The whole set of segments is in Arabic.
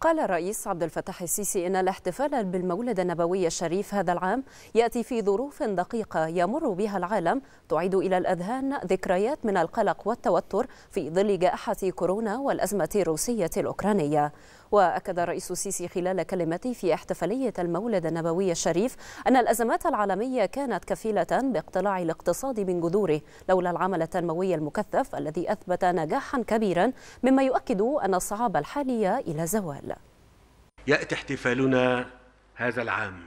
قال الرئيس عبد الفتاح السيسي إن الاحتفال بالمولد النبوي الشريف هذا العام يأتي في ظروف دقيقة يمر بها العالم تعيد إلى الأذهان ذكريات من القلق والتوتر في ظل جائحة كورونا والأزمة الروسية الأوكرانية وأكد الرئيس السيسي خلال كلمته في احتفالية المولد النبوي الشريف أن الأزمات العالمية كانت كفيلة باقتلاع الاقتصاد من جذوره لولا العمل التنموي المكثف الذي أثبت نجاحا كبيرا مما يؤكد أن الصعاب الحالية إلى زوال يأتي احتفالنا هذا العام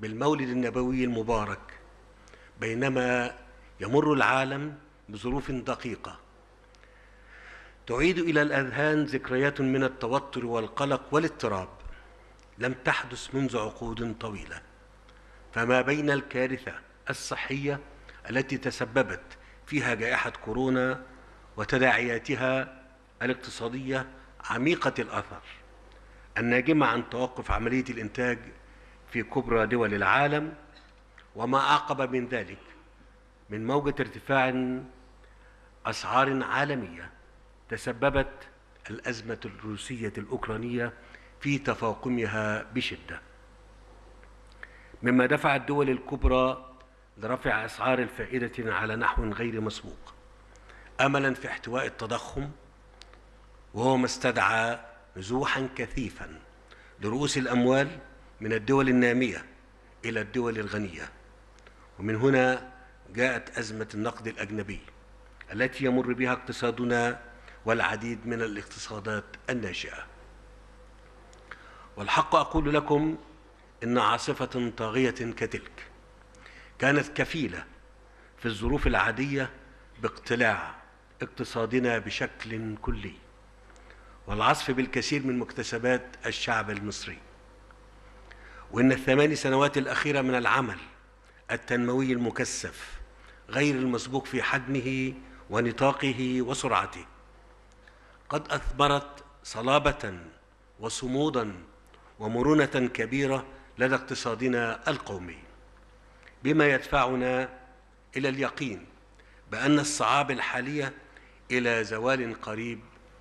بالمولد النبوي المبارك بينما يمر العالم بظروف دقيقه تعيد الى الاذهان ذكريات من التوتر والقلق والاضطراب لم تحدث منذ عقود طويله فما بين الكارثه الصحيه التي تسببت فيها جائحه كورونا وتداعياتها الاقتصاديه عميقه الاثر الناجمه عن توقف عمليه الانتاج في كبرى دول العالم وما اعقب من ذلك من موجه ارتفاع اسعار عالميه تسببت الأزمة الروسية الأوكرانية في تفاقمها بشدة مما دفع الدول الكبرى لرفع أسعار الفائدة على نحو غير مسبوق أملا في احتواء التضخم وهو ما استدعى نزوحا كثيفا لرؤوس الأموال من الدول النامية إلى الدول الغنية ومن هنا جاءت أزمة النقد الأجنبي التي يمر بها اقتصادنا والعديد من الاقتصادات الناشئه والحق اقول لكم ان عاصفه طاغيه كتلك كانت كفيله في الظروف العاديه باقتلاع اقتصادنا بشكل كلي والعصف بالكثير من مكتسبات الشعب المصري وان الثماني سنوات الاخيره من العمل التنموي المكثف غير المسبوق في حجمه ونطاقه وسرعته قد أثبرت صلابه وصمودا ومرونه كبيره لدى اقتصادنا القومي بما يدفعنا الى اليقين بان الصعاب الحاليه الى زوال قريب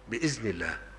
باذن الله